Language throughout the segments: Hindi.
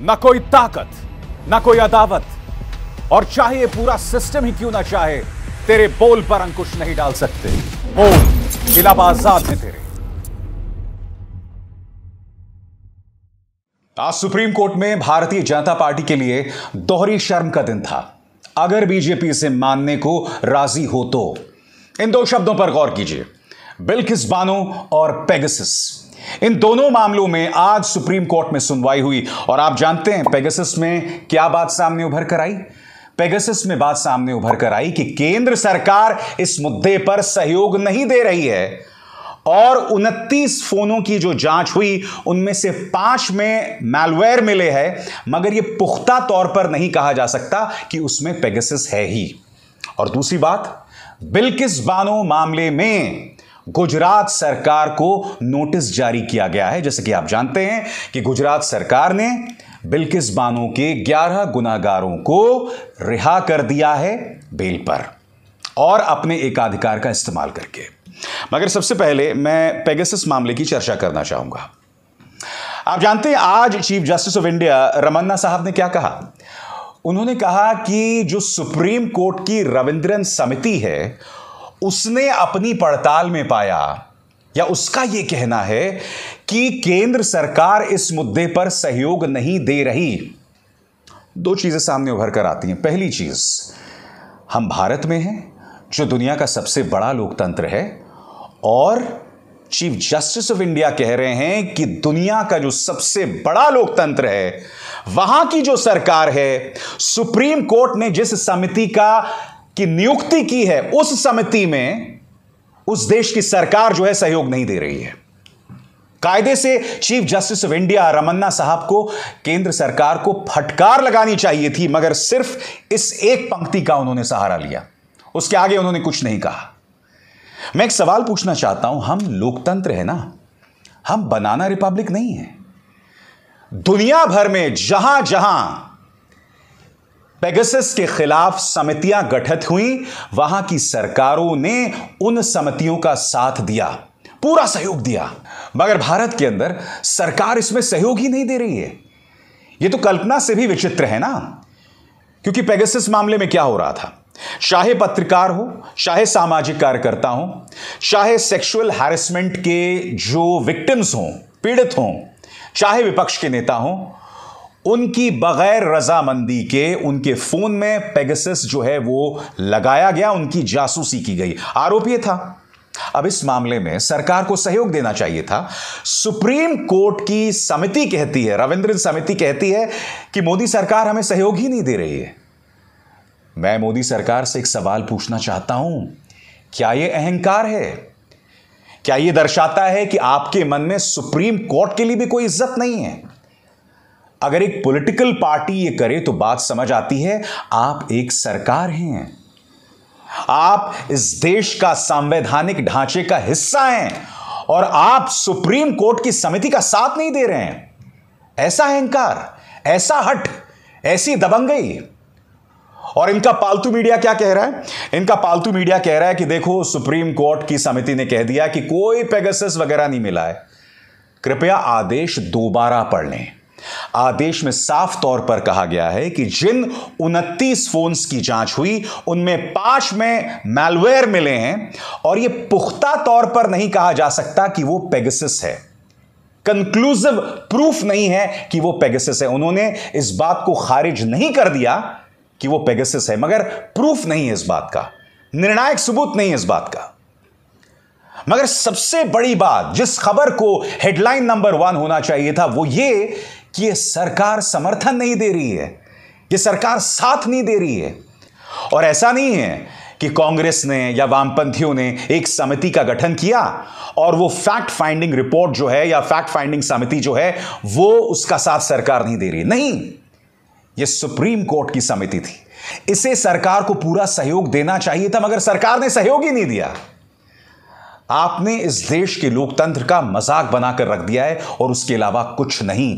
ना कोई ताकत ना कोई अदावत और चाहे पूरा सिस्टम ही क्यों ना चाहे तेरे बोल पर अंकुश नहीं डाल सकते बोल इलाहाबाद है तेरे आज सुप्रीम कोर्ट में भारतीय जनता पार्टी के लिए दोहरी शर्म का दिन था अगर बीजेपी से मानने को राजी हो तो इन दो शब्दों पर गौर कीजिए बिल्किस बानो और पेगसिस इन दोनों मामलों में आज सुप्रीम कोर्ट में सुनवाई हुई और आप जानते हैं पेगसिस में क्या बात सामने उभर कर आई पेगसिस में बात सामने उभर कर आई कि केंद्र सरकार इस मुद्दे पर सहयोग नहीं दे रही है और 29 फोनों की जो जांच हुई उनमें से पांच में मैलवेयर मिले हैं मगर यह पुख्ता तौर पर नहीं कहा जा सकता कि उसमें पेगसिस है ही और दूसरी बात बिल्किस बानो मामले में गुजरात सरकार को नोटिस जारी किया गया है जैसे कि आप जानते हैं कि गुजरात सरकार ने बिल्किस बानो के 11 गुनागारों को रिहा कर दिया है बेल पर और अपने एकाधिकार का इस्तेमाल करके मगर सबसे पहले मैं पेगसिस मामले की चर्चा करना चाहूंगा आप जानते हैं आज chief justice of India Ramana साहब ने क्या कहा उन्होंने कहा कि जो सुप्रीम कोर्ट की रविंद्रन समिति है उसने अपनी पड़ताल में पाया या उसका यह कहना है कि केंद्र सरकार इस मुद्दे पर सहयोग नहीं दे रही दो चीजें सामने उभर कर आती हैं पहली चीज हम भारत में हैं जो दुनिया का सबसे बड़ा लोकतंत्र है और चीफ जस्टिस ऑफ इंडिया कह रहे हैं कि दुनिया का जो सबसे बड़ा लोकतंत्र है वहां की जो सरकार है सुप्रीम कोर्ट ने जिस समिति का की नियुक्ति की है उस समिति में उस देश की सरकार जो है सहयोग नहीं दे रही है कायदे से chief justice of India Ramana साहब को केंद्र सरकार को फटकार लगानी चाहिए थी मगर सिर्फ इस एक पंक्ति का उन्होंने सहारा लिया उसके आगे उन्होंने कुछ नहीं कहा मैं एक सवाल पूछना चाहता हूं हम लोकतंत्र है ना हम बनाना रिपब्लिक नहीं है दुनिया भर में जहां जहां पेगसस के खिलाफ समितियां गठित हुई वहां की सरकारों ने उन समितियों का साथ दिया पूरा सहयोग दिया मगर भारत के अंदर सरकार इसमें सहयोग ही नहीं दे रही है यह तो कल्पना से भी विचित्र है ना क्योंकि पेगसस मामले में क्या हो रहा था चाहे पत्रकार हो चाहे सामाजिक कार्यकर्ता हो चाहे सेक्सुअल हैरेसमेंट के जो विक्टिम्स हों पीड़ित हों चाहे विपक्ष के नेता हों उनकी बगैर रजामंदी के उनके फोन में पेगसिस जो है वो लगाया गया उनकी जासूसी की गई आरोप यह था अब इस मामले में सरकार को सहयोग देना चाहिए था सुप्रीम कोर्ट की समिति कहती है रविंद्र समिति कहती है कि मोदी सरकार हमें सहयोग ही नहीं दे रही है मैं मोदी सरकार से एक सवाल पूछना चाहता हूं क्या यह अहंकार है क्या यह दर्शाता है कि आपके मन में सुप्रीम कोर्ट के लिए भी कोई इज्जत नहीं है अगर एक पॉलिटिकल पार्टी ये करे तो बात समझ आती है आप एक सरकार हैं आप इस देश का संवैधानिक ढांचे का हिस्सा हैं और आप सुप्रीम कोर्ट की समिति का साथ नहीं दे रहे हैं ऐसा अहंकार ऐसा हट ऐसी दबंगई और इनका पालतू मीडिया क्या कह रहा है इनका पालतू मीडिया कह रहा है कि देखो सुप्रीम कोर्ट की समिति ने कह दिया कि कोई पेगसस वगैरह नहीं मिला है कृपया आदेश दोबारा पढ़ लें आदेश में साफ तौर पर कहा गया है कि जिन उनतीस फोन्स की जांच हुई उनमें पांच में मेलवेयर मिले हैं और यह पुख्ता तौर पर नहीं कहा जा सकता कि वो पेगसिस है कंक्लूसिव प्रूफ नहीं है कि वो पेगसिस है उन्होंने इस बात को खारिज नहीं कर दिया कि वो पेगसिस है मगर प्रूफ नहीं है इस बात का निर्णायक सबूत नहीं है इस बात का मगर सबसे बड़ी बात जिस खबर को हेडलाइन नंबर वन होना चाहिए था वो ये कि ये सरकार समर्थन नहीं दे रही है ये सरकार साथ नहीं दे रही है और ऐसा नहीं है कि कांग्रेस ने या वामपंथियों ने एक समिति का गठन किया और वो फैक्ट फाइंडिंग रिपोर्ट जो है या फैक्ट फाइंडिंग समिति जो है वो उसका साथ सरकार नहीं दे रही नहीं ये सुप्रीम कोर्ट की समिति थी इसे सरकार को पूरा सहयोग देना चाहिए था मगर सरकार ने सहयोग ही नहीं दिया आपने इस देश के लोकतंत्र का मजाक बनाकर रख दिया है और उसके अलावा कुछ नहीं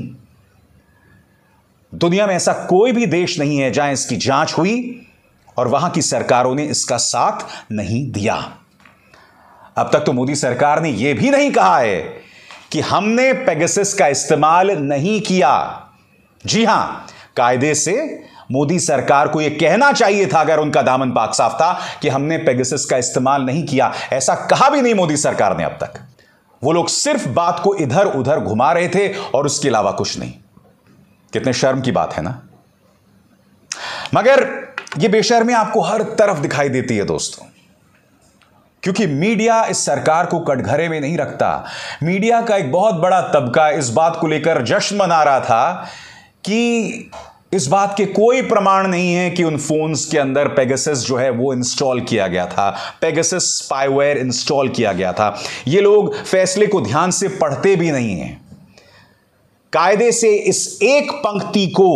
दुनिया में ऐसा कोई भी देश नहीं है जहां इसकी जांच हुई और वहां की सरकारों ने इसका साथ नहीं दिया अब तक तो मोदी सरकार ने यह भी नहीं कहा है कि हमने पेगसिस का इस्तेमाल नहीं किया जी हां कायदे से मोदी सरकार को यह कहना चाहिए था अगर उनका दामन पाक साफ था कि हमने पेगसिस का इस्तेमाल नहीं किया ऐसा कहा भी नहीं मोदी सरकार ने अब तक वो लोग सिर्फ बात को इधर उधर घुमा रहे थे और उसके अलावा कुछ नहीं कितने शर्म की बात है ना मगर ये बेशर्मी आपको हर तरफ दिखाई देती है दोस्तों क्योंकि मीडिया इस सरकार को कटघरे में नहीं रखता मीडिया का एक बहुत बड़ा तबका इस बात को लेकर जश्न मना रहा था कि इस बात के कोई प्रमाण नहीं है कि उन फोन्स के अंदर पेगसिस जो है वो इंस्टॉल किया गया था पेगसिस स्पाईवेयर इंस्टॉल किया गया था ये लोग फैसले को ध्यान से पढ़ते भी नहीं हैं कायदे से इस एक पंक्ति को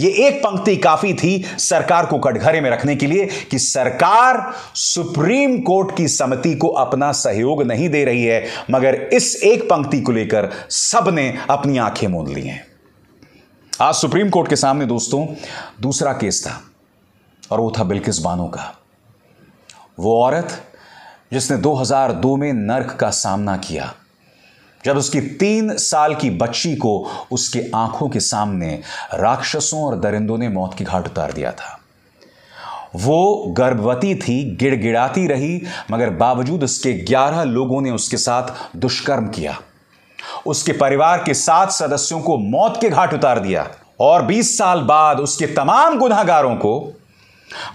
ये एक पंक्ति काफी थी सरकार को कटघरे में रखने के लिए कि सरकार सुप्रीम कोर्ट की समिति को अपना सहयोग नहीं दे रही है मगर इस एक पंक्ति को लेकर सब ने अपनी आंखें मूंद ली हैं आज सुप्रीम कोर्ट के सामने दोस्तों दूसरा केस था और वो था बिल्किस बानो का वो औरत जिसने 2002 में नर्क का सामना किया जब उसकी तीन साल की बच्ची को उसके आंखों के सामने राक्षसों और दरिंदों ने मौत की घाट उतार दिया था वो गर्भवती थी गिड़गिड़ाती रही मगर बावजूद उसके ग्यारह लोगों ने उसके साथ दुष्कर्म किया उसके परिवार के सात सदस्यों को मौत के घाट उतार दिया और 20 साल बाद उसके तमाम गुनाहगारों को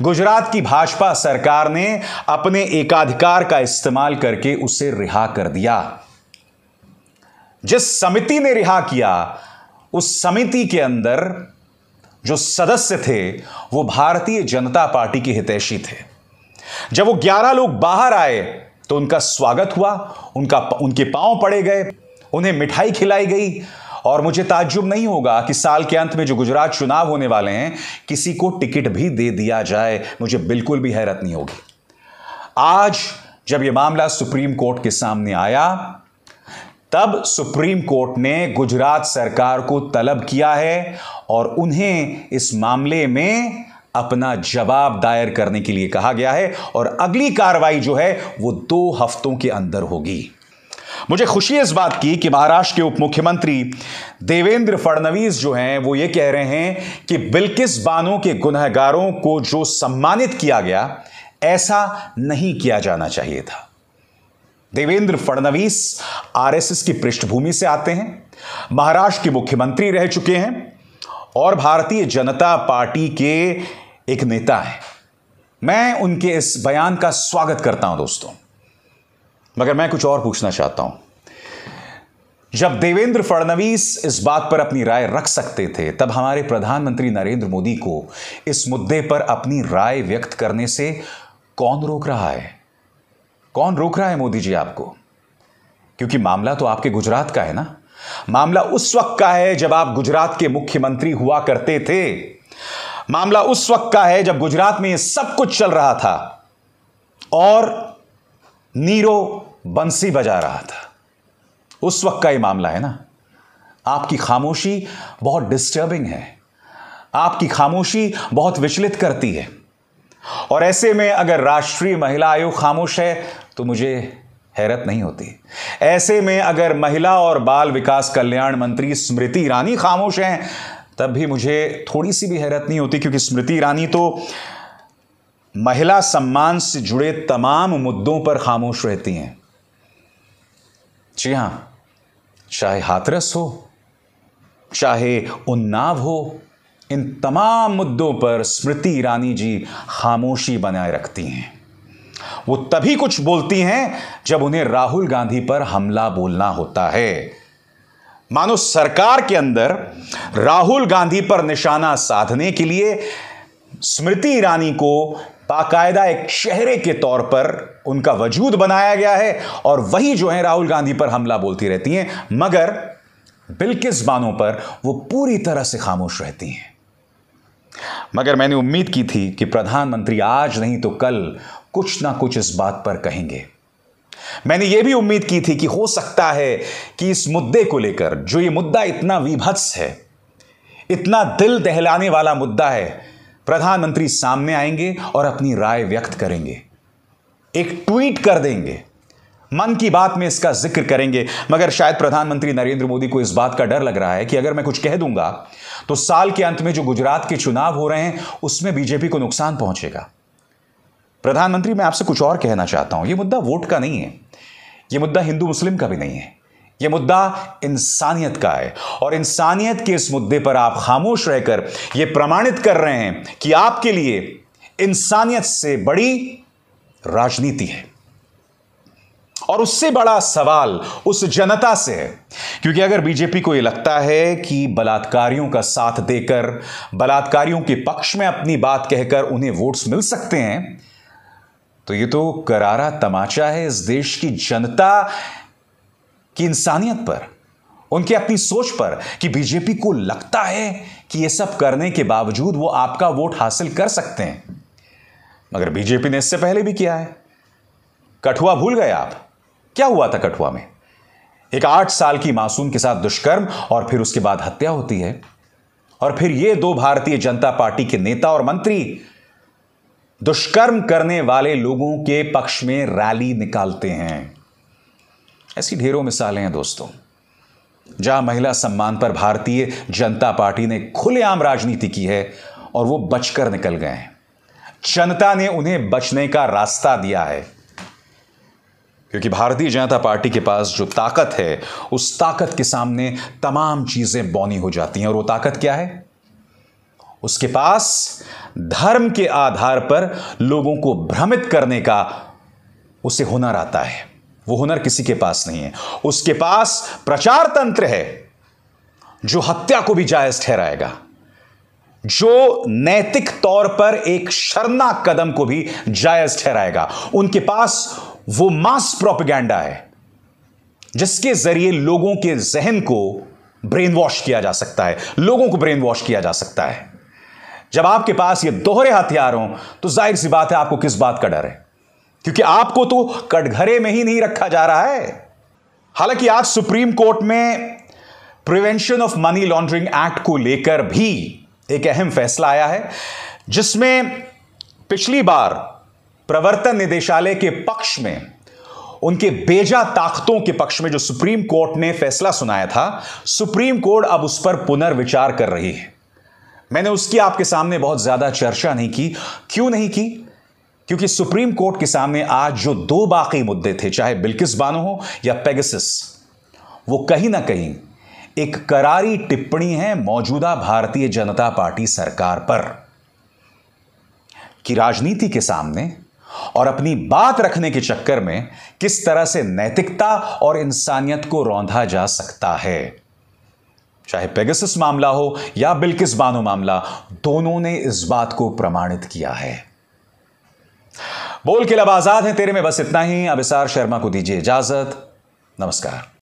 गुजरात की भाजपा सरकार ने अपने एकाधिकार का इस्तेमाल करके उसे रिहा कर दिया जिस समिति ने रिहा किया उस समिति के अंदर जो सदस्य थे वो भारतीय जनता पार्टी के हितैषी थे जब वो ग्यारह लोग बाहर आए तो उनका स्वागत हुआ उनका उनके पांव पड़े गए उन्हें मिठाई खिलाई गई और मुझे ताज्जुब नहीं होगा कि साल के अंत में जो गुजरात चुनाव होने वाले हैं किसी को टिकट भी दे दिया जाए मुझे बिल्कुल भी हैरत नहीं होगी आज जब यह मामला सुप्रीम कोर्ट के सामने आया तब सुप्रीम कोर्ट ने गुजरात सरकार को तलब किया है और उन्हें इस मामले में अपना जवाब दायर करने के लिए कहा गया है और अगली कार्रवाई जो है वो दो हफ्तों के अंदर होगी मुझे खुशी इस बात की कि महाराष्ट्र के उप मुख्यमंत्री देवेंद्र फडणवीस जो हैं वो ये कह रहे हैं कि बिल्किस बानो के गुनहगारों को जो सम्मानित किया गया ऐसा नहीं किया जाना चाहिए था देवेंद्र फडणवीस आरएसएस की पृष्ठभूमि से आते हैं महाराष्ट्र के मुख्यमंत्री रह चुके हैं और भारतीय जनता पार्टी के एक नेता हैं मैं उनके इस बयान का स्वागत करता हूं दोस्तों मगर मैं कुछ और पूछना चाहता हूं जब देवेंद्र फडणवीस इस बात पर अपनी राय रख सकते थे तब हमारे प्रधानमंत्री नरेंद्र मोदी को इस मुद्दे पर अपनी राय व्यक्त करने से कौन रोक रहा है कौन रोक रहा है मोदी जी आपको क्योंकि मामला तो आपके गुजरात का है ना मामला उस वक्त का है जब आप गुजरात के मुख्यमंत्री हुआ करते थे मामला उस वक्त का है जब गुजरात में सब कुछ चल रहा था और नीरो बंसी बजा रहा था उस वक्त का ये मामला है ना आपकी खामोशी बहुत डिस्टर्बिंग है आपकी खामोशी बहुत विचलित करती है और ऐसे में अगर राष्ट्रीय महिला आयोग खामोश है तो मुझे हैरत नहीं होती ऐसे में अगर महिला और बाल विकास कल्याण मंत्री स्मृति ईरानी खामोश हैं तब भी मुझे थोड़ी सी भी हैरत नहीं होती क्योंकि स्मृति ईरानी तो महिला सम्मान से जुड़े तमाम मुद्दों पर खामोश रहती हैं जी हां चाहे हाथरस हो चाहे उन्नाव हो इन तमाम मुद्दों पर स्मृति ईरानी जी खामोशी बनाए रखती हैं वो तभी कुछ बोलती हैं जब उन्हें राहुल गांधी पर हमला बोलना होता है मानो सरकार के अंदर राहुल गांधी पर निशाना साधने के लिए स्मृति ईरानी को बाकायदा एक चेहरे के तौर पर उनका वजूद बनाया गया है और वही जो है राहुल गांधी पर हमला बोलती रहती हैं मगर बिल्किस बानों पर वो पूरी तरह से खामोश रहती हैं मगर मैंने उम्मीद की थी कि प्रधानमंत्री आज नहीं तो कल कुछ ना कुछ इस बात पर कहेंगे मैंने यह भी उम्मीद की थी कि हो सकता है कि इस मुद्दे को लेकर जो ये मुद्दा इतना विभत्स है इतना दिल दहलाने वाला मुद्दा है प्रधानमंत्री सामने आएंगे और अपनी राय व्यक्त करेंगे एक ट्वीट कर देंगे मन की बात में इसका जिक्र करेंगे मगर शायद प्रधानमंत्री नरेंद्र मोदी को इस बात का डर लग रहा है कि अगर मैं कुछ कह दूंगा तो साल के अंत में जो गुजरात के चुनाव हो रहे हैं उसमें बीजेपी को नुकसान पहुंचेगा प्रधानमंत्री मैं आपसे कुछ और कहना चाहता हूं यह मुद्दा वोट का नहीं है यह मुद्दा हिंदू मुस्लिम का भी नहीं है यह मुद्दा इंसानियत का है और इंसानियत के इस मुद्दे पर आप खामोश रहकर यह प्रमाणित कर रहे हैं कि आपके लिए इंसानियत से बड़ी राजनीति है और उससे बड़ा सवाल उस जनता से है क्योंकि अगर बीजेपी को यह लगता है कि बलात्कारियों का साथ देकर बलात्कारियों के पक्ष में अपनी बात कहकर उन्हें वोट्स मिल सकते हैं तो ये तो करारा तमाचा है इस देश की जनता की इंसानियत पर उनकी अपनी सोच पर कि बीजेपी को लगता है कि ये सब करने के बावजूद वो आपका वोट हासिल कर सकते हैं मगर बीजेपी ने इससे पहले भी किया है कठुआ भूल गए आप क्या हुआ था कठुआ में एक आठ साल की मासूम के साथ दुष्कर्म और फिर उसके बाद हत्या होती है और फिर ये दो भारतीय जनता पार्टी के नेता और मंत्री दुष्कर्म करने वाले लोगों के पक्ष में रैली निकालते हैं ऐसी ढेरों मिसालें हैं दोस्तों जहां महिला सम्मान पर भारतीय जनता पार्टी ने खुलेआम राजनीति की है और वो बचकर निकल गए हैं जनता ने उन्हें बचने का रास्ता दिया है क्योंकि भारतीय जनता पार्टी के पास जो ताकत है उस ताकत के सामने तमाम चीज़ें बौनी हो जाती हैं और वो ताकत क्या है उसके पास धर्म के आधार पर लोगों को भ्रमित करने का उसे हुनर आता है वो हुनर किसी के पास नहीं है उसके पास प्रचार तंत्र है जो हत्या को भी जायज ठहराएगा जो नैतिक तौर पर एक शरना कदम को भी जायज ठहराएगा उनके पास वो मास प्रोपिगेंडा है जिसके जरिए लोगों के जहन को ब्रेन वॉश किया जा सकता है लोगों को ब्रेन वॉश किया जा सकता है जब आपके पास ये दोहरे हथियार हों तो जाहिर सी बात है आपको किस बात का डर है क्योंकि आपको तो कटघरे में ही नहीं रखा जा रहा है हालांकि आज सुप्रीम कोर्ट में prevention of money laundering act को लेकर भी एक अहम फैसला आया है जिसमें पिछली बार प्रवर्तन निदेशालय के पक्ष में उनके बेजा ताकतों के पक्ष में जो सुप्रीम कोर्ट ने फैसला सुनाया था सुप्रीम कोर्ट अब उस पर पुनर्विचार कर रही है मैंने उसकी आपके सामने बहुत ज्यादा चर्चा नहीं की क्यों नहीं की क्योंकि सुप्रीम कोर्ट के सामने आज जो दो बाकी मुद्दे थे चाहे बिल्किस बानो हो या पेगसिस वो कहीं ना कहीं एक करारी टिप्पणी है मौजूदा भारतीय जनता पार्टी सरकार पर कि राजनीति के सामने और अपनी बात रखने के चक्कर में किस तरह से नैतिकता और इंसानियत को रौंधा जा सकता है चाहे पेगसिस मामला हो या बिल्किस बानो मामला दोनों ने इस बात को प्रमाणित किया है बोल के लब आजाद हैं तेरे में बस इतना ही अबिसार शर्मा को दीजिए इजाजत नमस्कार